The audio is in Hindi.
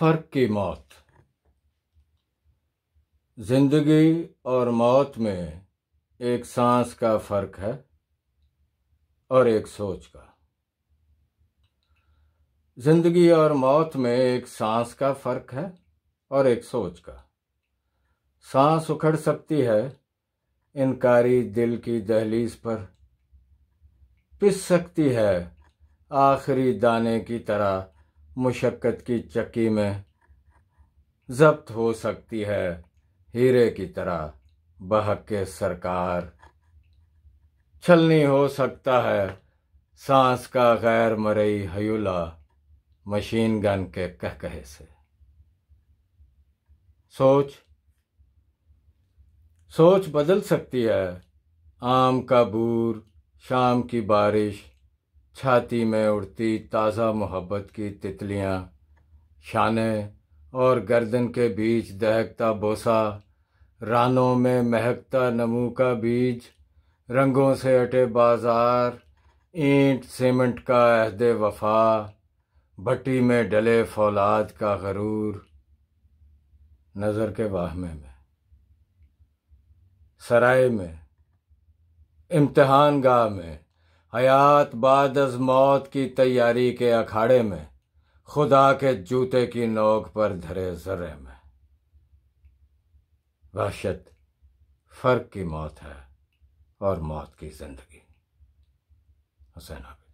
फर्क की मौत जिंदगी और मौत में एक सांस का फर्क है और एक सोच का जिंदगी और मौत में एक सांस का फर्क है और एक सोच का सांस उखड़ सकती है इनकारी दिल की दहलीज पर पिस सकती है आखिरी दाने की तरह मुशक्क़त की चक्की में जब्त हो सकती है हीरे की तरह बहक के सरकार छलनी हो सकता है सांस का गैर मरई हयुला मशीन गन के कह कहे से सोच सोच बदल सकती है आम का बूर शाम की बारिश छाती में उड़ती ताज़ा मोहब्बत की तितलियाँ शाने और गर्दन के बीच दहकता बोसा रानों में महकता नमू का बीज रंगों से अटे बाजार ईंट सीमेंट का अहद वफा भट्टी में डले फौलाद का गरूर नज़र के वाहमे में सराय में इम्तहान गाह में हयात बाद अज मौत की तैयारी के अखाड़े में खुदा के जूते की नोक पर धरे जर्रे में वहशत फ़र्क की मौत है और मौत की ज़िंदगी हुसैन आबिद